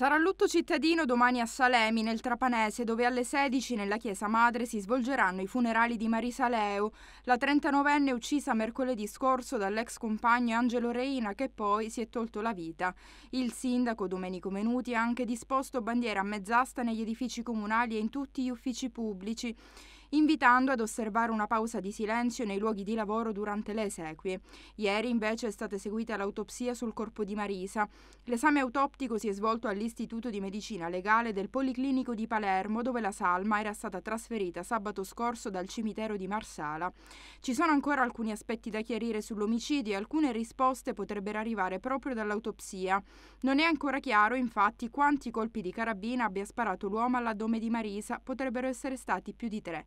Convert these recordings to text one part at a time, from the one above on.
Sarà lutto cittadino domani a Salemi, nel Trapanese, dove alle 16 nella Chiesa Madre si svolgeranno i funerali di Marisa Leo, la 39enne uccisa mercoledì scorso dall'ex compagno Angelo Reina che poi si è tolto la vita. Il sindaco Domenico Menuti ha anche disposto bandiere a mezz'asta negli edifici comunali e in tutti gli uffici pubblici invitando ad osservare una pausa di silenzio nei luoghi di lavoro durante le esequie. Ieri invece è stata eseguita l'autopsia sul corpo di Marisa. L'esame autoptico si è svolto all'Istituto di Medicina Legale del Policlinico di Palermo, dove la salma era stata trasferita sabato scorso dal cimitero di Marsala. Ci sono ancora alcuni aspetti da chiarire sull'omicidio e alcune risposte potrebbero arrivare proprio dall'autopsia. Non è ancora chiaro, infatti, quanti colpi di carabina abbia sparato l'uomo all'addome di Marisa, potrebbero essere stati più di tre.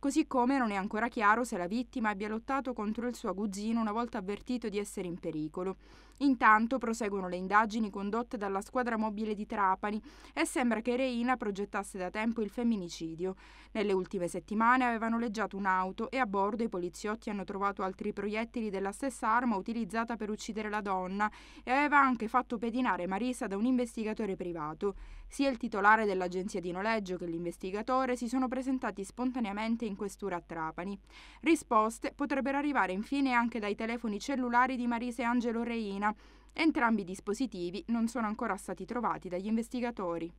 così come non è ancora chiaro se la vittima abbia lottato contro il suo aguzzino una volta avvertito di essere in pericolo. Intanto proseguono le indagini condotte dalla squadra mobile di Trapani e sembra che Reina progettasse da tempo il femminicidio. Nelle ultime settimane aveva noleggiato un'auto e a bordo i poliziotti hanno trovato altri proiettili della stessa arma utilizzata per uccidere la donna e aveva anche fatto pedinare Marisa da un investigatore privato. Sia il titolare dell'agenzia di noleggio che l'investigatore si sono presentati spontaneamente in questura a Trapani. Risposte potrebbero arrivare infine anche dai telefoni cellulari di Marise Angelo Reina. Entrambi i dispositivi non sono ancora stati trovati dagli investigatori.